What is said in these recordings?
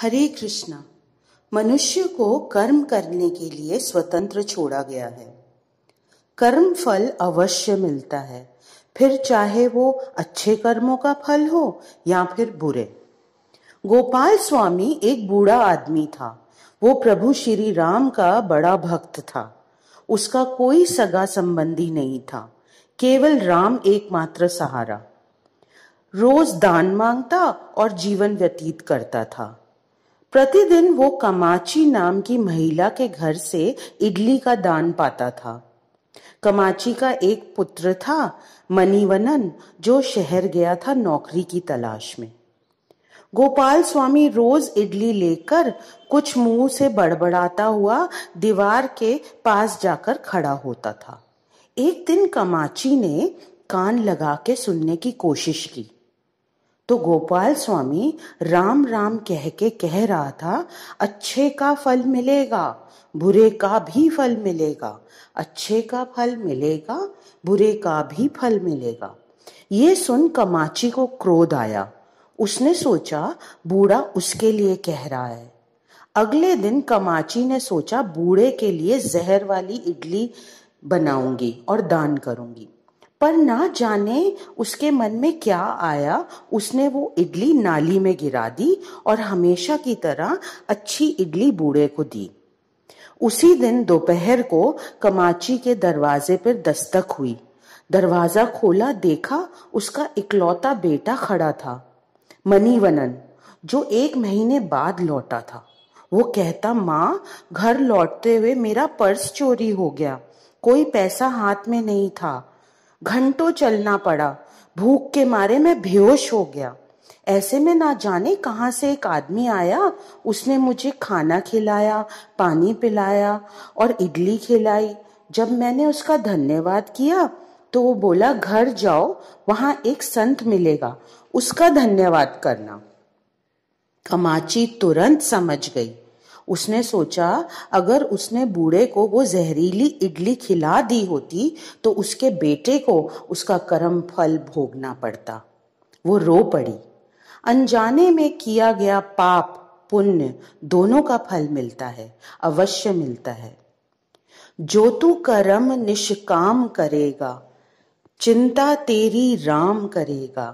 हरे कृष्णा मनुष्य को कर्म करने के लिए स्वतंत्र छोड़ा गया है कर्म फल अवश्य मिलता है फिर चाहे वो अच्छे कर्मों का फल हो या फिर बुरे गोपाल स्वामी एक बूढ़ा आदमी था वो प्रभु श्री राम का बड़ा भक्त था उसका कोई सगा संबंधी नहीं था केवल राम एकमात्र सहारा रोज दान मांगता और जीवन व्यतीत करता था प्रतिदिन वो कमाची नाम की महिला के घर से इडली का दान पाता था कमाची का एक पुत्र था मनीवनन जो शहर गया था नौकरी की तलाश में गोपाल स्वामी रोज इडली लेकर कुछ मुंह से बड़बड़ाता हुआ दीवार के पास जाकर खड़ा होता था एक दिन कमाची ने कान लगा के सुनने की कोशिश की तो गोपाल स्वामी राम राम कह के कह रहा था अच्छे का फल मिलेगा बुरे का भी फल मिलेगा अच्छे का फल मिलेगा बुरे का भी फल मिलेगा ये सुन कमाची को क्रोध आया उसने सोचा बूढ़ा उसके लिए कह रहा है अगले दिन कमाची ने सोचा बूढ़े के लिए जहर वाली इडली बनाऊंगी और दान करूंगी पर ना जाने उसके मन में क्या आया उसने वो इडली नाली में गिरा दी और हमेशा की तरह अच्छी इडली बूढ़े को दी उसी दिन दोपहर को कमाची के दरवाजे पर दस्तक हुई दरवाजा खोला देखा उसका इकलौता बेटा खड़ा था मनीवनन जो एक महीने बाद लौटा था वो कहता माँ घर लौटते हुए मेरा पर्स चोरी हो गया कोई पैसा हाथ में नहीं था घंटों चलना पड़ा भूख के मारे मैं बेहोश हो गया ऐसे में ना जाने कहां से एक आदमी आया उसने मुझे खाना खिलाया पानी पिलाया और इडली खिलाई जब मैंने उसका धन्यवाद किया तो वो बोला घर जाओ वहां एक संत मिलेगा उसका धन्यवाद करना कमाची तुरंत समझ गई उसने सोचा अगर उसने बूढ़े को वो जहरीली इडली खिला दी होती तो उसके बेटे को उसका कर्म फल भोगना पड़ता वो रो पड़ी अनजाने में किया गया पाप पुण्य दोनों का फल मिलता है अवश्य मिलता है जो तू कर्म निष्काम करेगा चिंता तेरी राम करेगा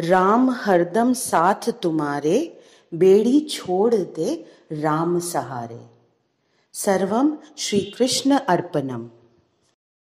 राम हरदम साथ तुम्हारे बेड़ी छोड़ दे राम सहारे सर्वम श्री कृष्ण अर्पणम